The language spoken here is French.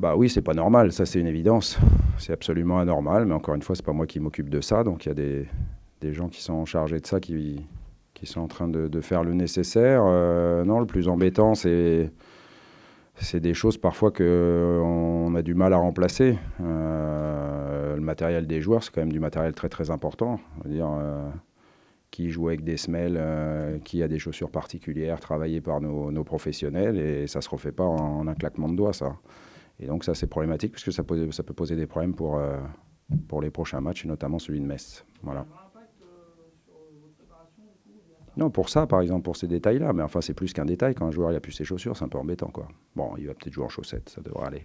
Bah oui, c'est pas normal, ça c'est une évidence. C'est absolument anormal, mais encore une fois, c'est pas moi qui m'occupe de ça. Donc il y a des, gens qui sont chargés de ça, qui, sont en train de, faire le nécessaire. Euh, non, le plus embêtant, c'est c'est des choses parfois qu'on a du mal à remplacer. Euh, le matériel des joueurs, c'est quand même du matériel très très important. Dire, euh, qui joue avec des semelles, qui a des chaussures particulières travaillées par nos, professionnels, et ça ne se refait pas en, un claquement de doigts, ça. Et donc ça, c'est problématique puisque ça, pose, ça, peut poser des problèmes pour, euh, pour les prochains matchs, et notamment celui de Metz. Voilà. Non, pour ça, par exemple, pour ces détails-là. Mais enfin, c'est plus qu'un détail. Quand un joueur il a plus ses chaussures, c'est un peu embêtant. Quoi. Bon, il va peut-être jouer en chaussettes, ça devrait aller.